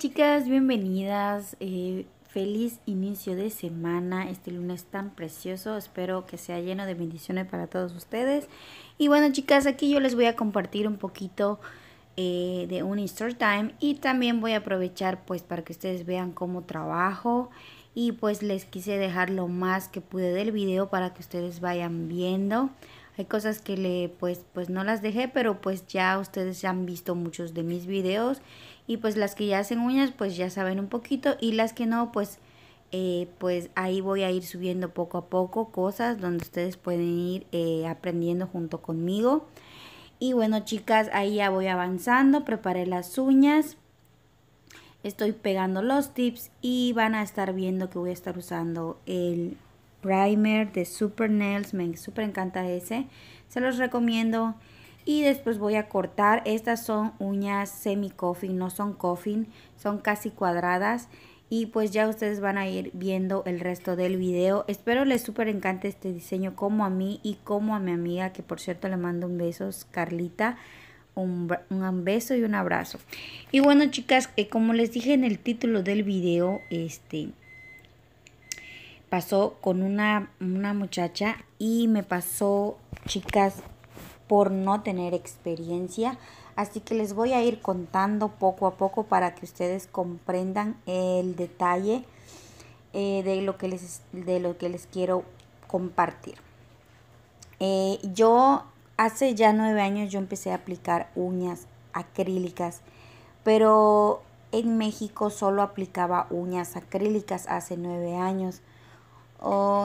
chicas, bienvenidas. Eh, feliz inicio de semana, este lunes tan precioso. Espero que sea lleno de bendiciones para todos ustedes. Y bueno chicas, aquí yo les voy a compartir un poquito eh, de un Easter time y también voy a aprovechar pues para que ustedes vean cómo trabajo y pues les quise dejar lo más que pude del video para que ustedes vayan viendo. Hay cosas que le pues pues no las dejé, pero pues ya ustedes han visto muchos de mis videos y pues las que ya hacen uñas pues ya saben un poquito y las que no pues eh, pues ahí voy a ir subiendo poco a poco cosas donde ustedes pueden ir eh, aprendiendo junto conmigo. Y bueno chicas, ahí ya voy avanzando, preparé las uñas, estoy pegando los tips y van a estar viendo que voy a estar usando el Primer de Super Nails. Me super encanta ese. Se los recomiendo. Y después voy a cortar. Estas son uñas semi-coffin, no son coffin. Son casi cuadradas. Y pues ya ustedes van a ir viendo el resto del video. Espero les super encante este diseño como a mí y como a mi amiga. Que por cierto le mando un beso, Carlita. Un, beso y un abrazo. Y bueno, chicas, que eh, como les dije en el título del video, este, pasó con una, muchacha y me pasó, chicas, por no tener experiencia. Así que les voy a ir contando poco a poco para que ustedes comprendan el detalle eh, de, lo que les, de lo que les quiero compartir. Eh, yo hace ya nueve años yo empecé a aplicar uñas acrílicas, pero en México solo aplicaba uñas acrílicas hace nueve años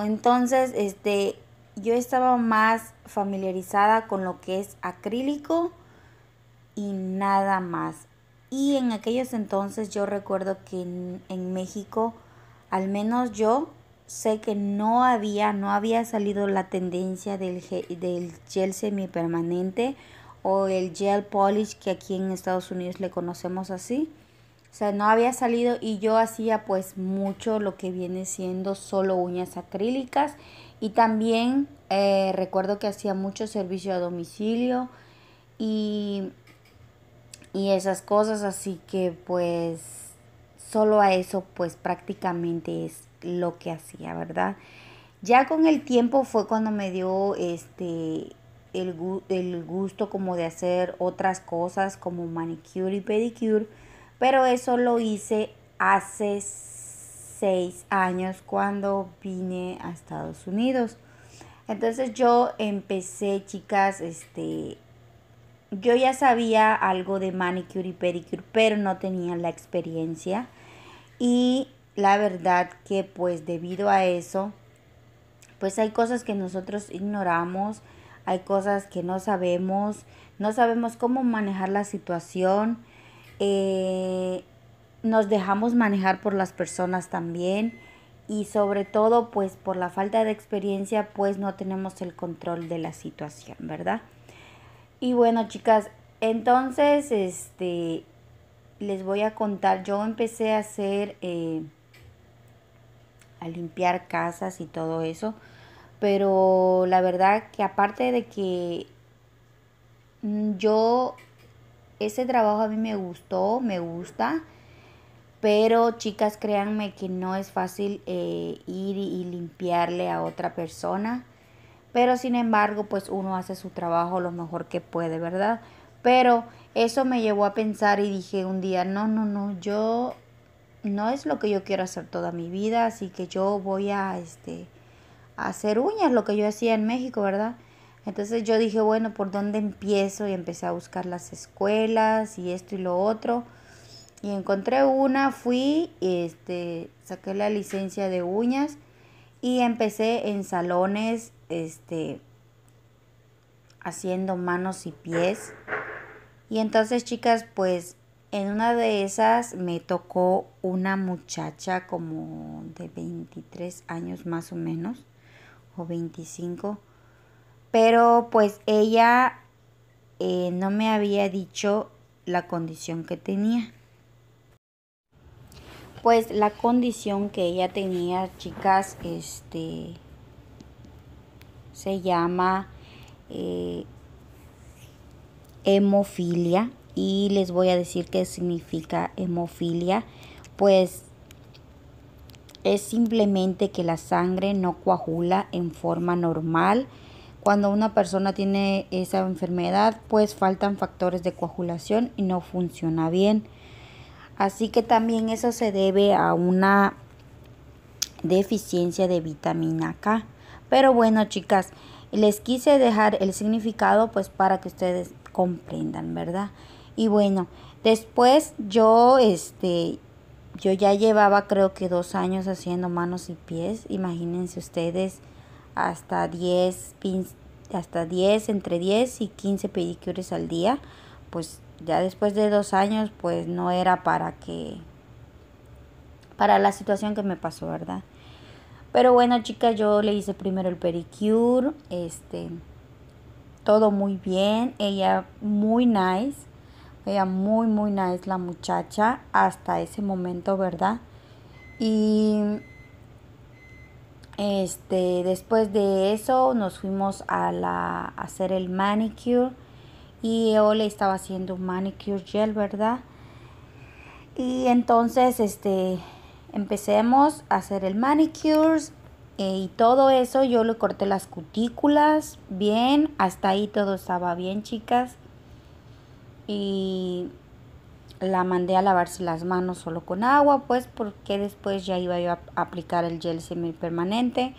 entonces, este, yo estaba más familiarizada con lo que es acrílico y nada más. Y en aquellos entonces yo recuerdo que en, México, al menos yo sé que no había, no había salido la tendencia del, del gel semipermanente o el gel polish que aquí en Estados Unidos le conocemos así. O sea, no había salido y yo hacía pues mucho lo que viene siendo solo uñas acrílicas. Y también eh, recuerdo que hacía mucho servicio a domicilio y, y esas cosas. Así que pues solo a eso pues prácticamente es lo que hacía, ¿verdad? Ya con el tiempo fue cuando me dio este el gusto como de hacer otras cosas como manicure y pedicure pero eso lo hice hace seis años cuando vine a Estados Unidos. Entonces yo empecé, chicas, este, yo ya sabía algo de manicure y pedicure, pero no tenía la experiencia. Y la verdad que pues debido a eso, pues hay cosas que nosotros ignoramos, hay cosas que no sabemos, no sabemos cómo manejar la situación eh, nos dejamos manejar por las personas también y sobre todo pues por la falta de experiencia pues no tenemos el control de la situación, ¿verdad? Y bueno chicas, entonces este les voy a contar, yo empecé a hacer, eh, a limpiar casas y todo eso, pero la verdad que aparte de que mm, yo ese trabajo a mí me gustó, me gusta, pero chicas, créanme que no es fácil eh, ir y limpiarle a otra persona. Pero sin embargo, pues uno hace su trabajo lo mejor que puede, ¿verdad? Pero eso me llevó a pensar y dije un día, no, no, no, yo no es lo que yo quiero hacer toda mi vida, así que yo voy a, este, a hacer uñas, lo que yo hacía en México, ¿verdad? Entonces yo dije, bueno, ¿por dónde empiezo? Y empecé a buscar las escuelas y esto y lo otro. Y encontré una, fui, este, saqué la licencia de uñas y empecé en salones, este, haciendo manos y pies. Y entonces, chicas, pues en una de esas me tocó una muchacha como de 23 años más o menos, o 25, pero pues ella eh, no me había dicho la condición que tenía. Pues la condición que ella tenía, chicas, este se llama eh, hemofilia y les voy a decir qué significa hemofilia. Pues es simplemente que la sangre no coagula en forma normal cuando una persona tiene esa enfermedad, pues faltan factores de coagulación y no funciona bien. Así que también eso se debe a una deficiencia de vitamina K. Pero bueno, chicas, les quise dejar el significado pues para que ustedes comprendan, ¿verdad? Y bueno, después yo este yo ya llevaba creo que dos años haciendo manos y pies, imagínense ustedes hasta 10, hasta 10, entre 10 y 15 pedicures al día. Pues ya después de dos años, pues no era para que, para la situación que me pasó, ¿verdad? Pero bueno, chicas, yo le hice primero el pedicure, este, todo muy bien, ella muy nice, ella muy, muy nice la muchacha hasta ese momento, ¿verdad? Y este, después de eso nos fuimos a, la, hacer el manicure y yo le estaba haciendo un manicure gel, ¿verdad? Y entonces este, empecemos a hacer el manicure eh, y todo eso. Yo le corté las cutículas bien, hasta ahí todo estaba bien, chicas. Y la mandé a lavarse las manos solo con agua, pues porque después ya iba yo a aplicar el gel semipermanente.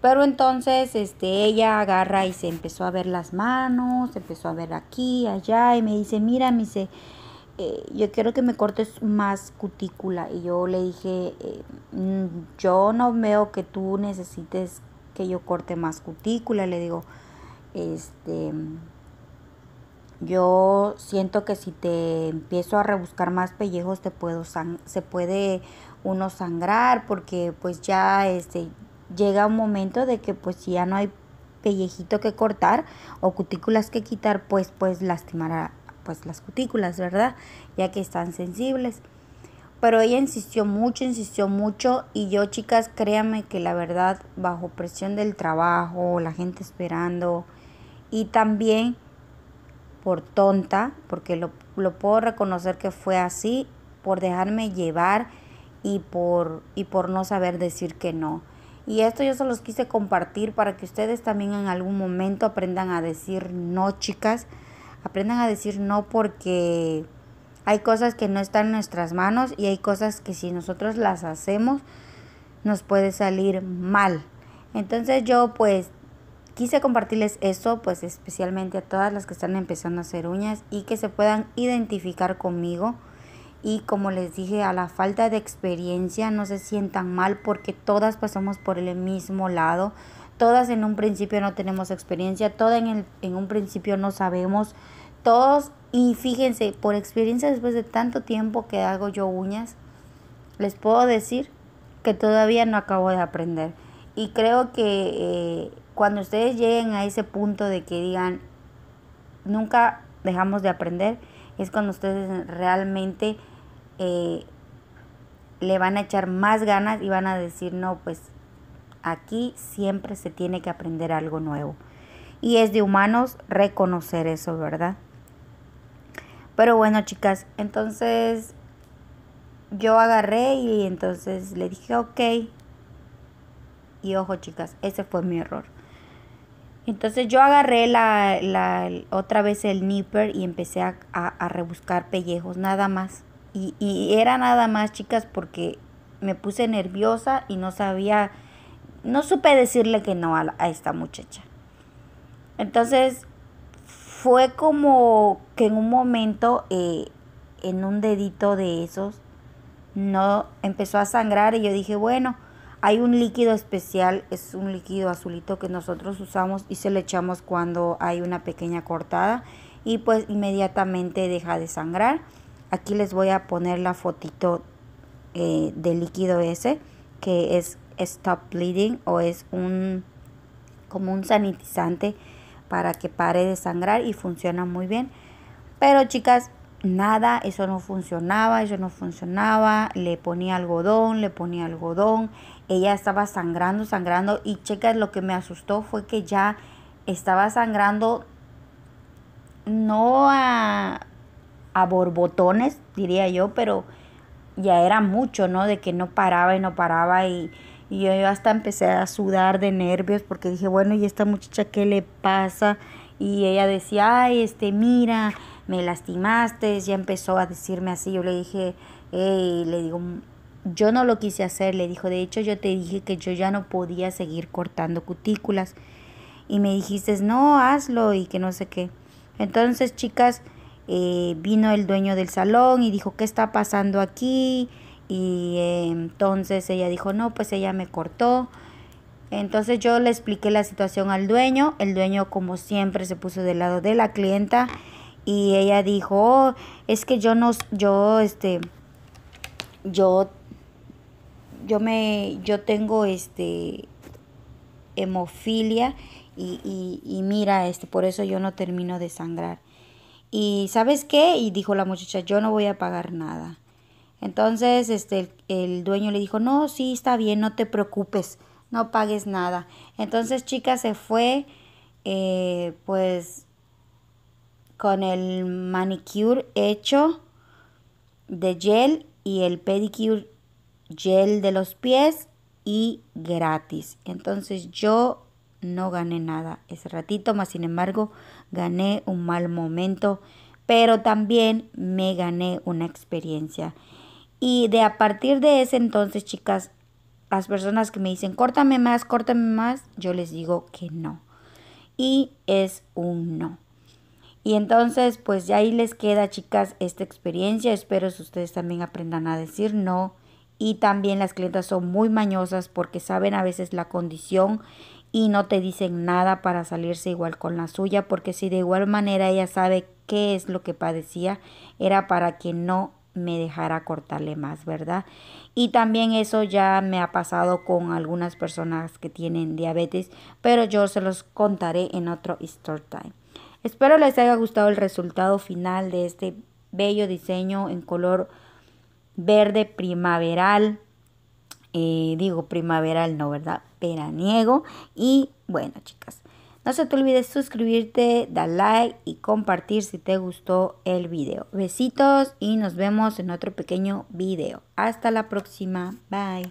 Pero entonces este, ella agarra y se empezó a ver las manos, se empezó a ver aquí, allá, y me dice, mira, me dice, eh, yo quiero que me cortes más cutícula. Y yo le dije, eh, mm, yo no veo que tú necesites que yo corte más cutícula. Le digo, este, yo siento que si te empiezo a rebuscar más pellejos te puedo se puede uno sangrar porque pues ya este llega un momento de que pues si ya no hay pellejito que cortar o cutículas que quitar, pues pues lastimará pues las cutículas, ¿verdad? Ya que están sensibles. Pero ella insistió mucho, insistió mucho y yo, chicas, créanme que la verdad bajo presión del trabajo, la gente esperando y también por tonta, porque lo, puedo reconocer que fue así, por dejarme llevar y por, y por no saber decir que no. Y esto yo se los quise compartir para que ustedes también en algún momento aprendan a decir no, chicas. Aprendan a decir no porque hay cosas que no están en nuestras manos y hay cosas que si nosotros las hacemos nos puede salir mal. Entonces yo pues Quise compartirles eso, pues especialmente a todas las que están empezando a hacer uñas y que se puedan identificar conmigo. Y como les dije, a la falta de experiencia no se sientan mal porque todas pasamos por el mismo lado. Todas en un principio no tenemos experiencia, todas en, un principio no sabemos. Todos, y fíjense, por experiencia después de tanto tiempo que hago yo uñas, les puedo decir que todavía no acabo de aprender. Y creo que... Eh, cuando ustedes lleguen a ese punto de que digan, nunca dejamos de aprender, es cuando ustedes realmente eh, le van a echar más ganas y van a decir, no, pues aquí siempre se tiene que aprender algo nuevo. Y es de humanos reconocer eso, ¿verdad? Pero bueno, chicas, entonces yo agarré y entonces le dije, ok. Y ojo, chicas, ese fue mi error. Entonces yo agarré la, la otra vez el nipper y empecé a, rebuscar pellejos, nada más. Y, era nada más, chicas, porque me puse nerviosa y no sabía, no supe decirle que no a, esta muchacha. Entonces fue como que en un momento, eh, en un dedito de esos, no empezó a sangrar y yo dije, bueno, hay un líquido especial, es un líquido azulito que nosotros usamos y se le echamos cuando hay una pequeña cortada y pues inmediatamente deja de sangrar. Aquí les voy a poner la fotito eh, del líquido ese que es Stop Bleeding o es un como un sanitizante para que pare de sangrar y funciona muy bien. Pero chicas, nada, eso no funcionaba, eso no funcionaba, le ponía algodón, le ponía algodón, ella estaba sangrando, sangrando y chicas, lo que me asustó fue que ya estaba sangrando no a, a borbotones, diría yo, pero ya era mucho, ¿no? De que no paraba y no paraba y, y yo hasta empecé a sudar de nervios porque dije, bueno, ¿y esta muchacha qué le pasa? y ella decía, ay, este, mira, me lastimaste, ya empezó a decirme así, yo le dije, le digo, yo no lo quise hacer, le dijo, de hecho yo te dije que yo ya no podía seguir cortando cutículas y me dijiste, no, hazlo y que no sé qué. Entonces, chicas, eh, vino el dueño del salón y dijo, ¿qué está pasando aquí? Y eh, entonces ella dijo, no, pues ella me cortó entonces yo le expliqué la situación al dueño, el dueño como siempre se puso del lado de la clienta y ella dijo, oh, es que yo no, yo este, yo, yo me, yo tengo este hemofilia y, y, y mira este, por eso yo no termino de sangrar. Y sabes qué? Y dijo la muchacha, yo no voy a pagar nada. Entonces, este, el dueño le dijo, no, sí, está bien, no te preocupes no pagues nada. Entonces chicas se fue eh, pues con el manicure hecho de gel y el pedicure gel de los pies y gratis. Entonces yo no gané nada ese ratito, más sin embargo gané un mal momento, pero también me gané una experiencia. Y de a partir de ese entonces, chicas, las personas que me dicen, córtame más, córtame más, yo les digo que no. Y es un no. Y entonces, pues ya ahí les queda, chicas, esta experiencia. Espero que ustedes también aprendan a decir no. Y también las clientas son muy mañosas porque saben a veces la condición y no te dicen nada para salirse igual con la suya, porque si de igual manera ella sabe qué es lo que padecía, era para que no me dejara cortarle más, ¿verdad? Y también eso ya me ha pasado con algunas personas que tienen diabetes, pero yo se los contaré en otro story time. Espero les haya gustado el resultado final de este bello diseño en color verde primaveral. Eh, digo primaveral, no, ¿verdad? Veraniego. Y bueno, chicas. No se te olvides suscribirte, dar like y compartir si te gustó el video. Besitos y nos vemos en otro pequeño video. Hasta la próxima. Bye.